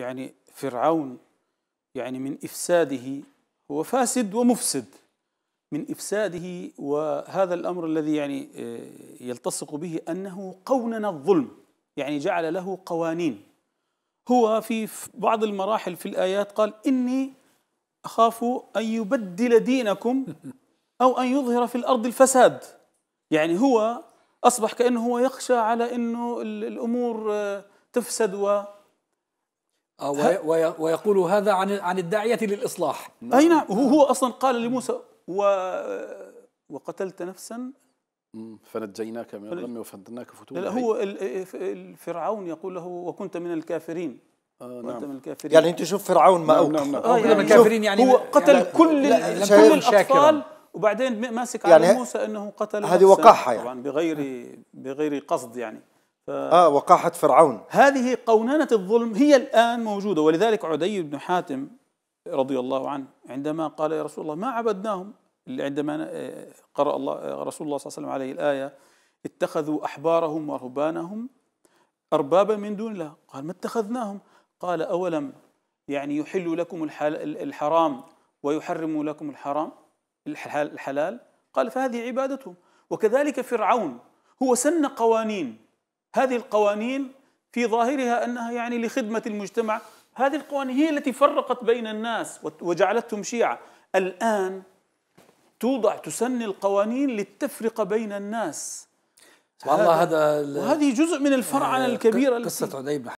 يعني فرعون يعني من إفساده هو فاسد ومفسد من إفساده وهذا الأمر الذي يعني آه، يلتصق به أنه قونن الظلم يعني جعل له قوانين هو في بعض المراحل في الآيات قال إني أخاف أن يبدل دينكم أو أن يظهر في الأرض الفساد يعني هو أصبح كأنه هو يخشى على أنه الأمور آه، تفسد و آه، ويقول هذا عن عن الداعية للإصلاح أي نعم هو, هو أصلا قال لموسى و وقتلت نفسا فنجيناك من الغم وفدناك فتونا لا هو الفرعون يقول له وكنت من الكافرين آه نعم. من الكافرين يعني انت شوف فرعون ما نعم نعم, نعم. آه يعني الكافرين يعني هو قتل يعني كل كل الاطفال وبعدين ماسك يعني على موسى انه قتل هذه وقاحه يعني طبعا بغير بغير قصد يعني آه وقاحة فرعون هذه قوننة الظلم هي الآن موجودة ولذلك عدي بن حاتم رضي الله عنه عندما قال يا رسول الله ما عبدناهم عندما آه، قرأ الله آه، رسول الله صلى الله عليه وسلم عليه الآية اتخذوا أحبارهم ورهبانهم أربابا من دون الله قال ما اتخذناهم قال أولم يعني يحل لكم الحرام ويحرم لكم الحرام الحلال قال فهذه عبادتهم وكذلك فرعون هو سن قوانين هذه القوانين في ظاهرها انها يعني لخدمه المجتمع، هذه القوانين هي التي فرقت بين الناس وجعلتهم شيعه، الان توضع تسن القوانين للتفرقه بين الناس والله هذا وهذه جزء من الفرعنه آه، الكبيره قصه عدي بن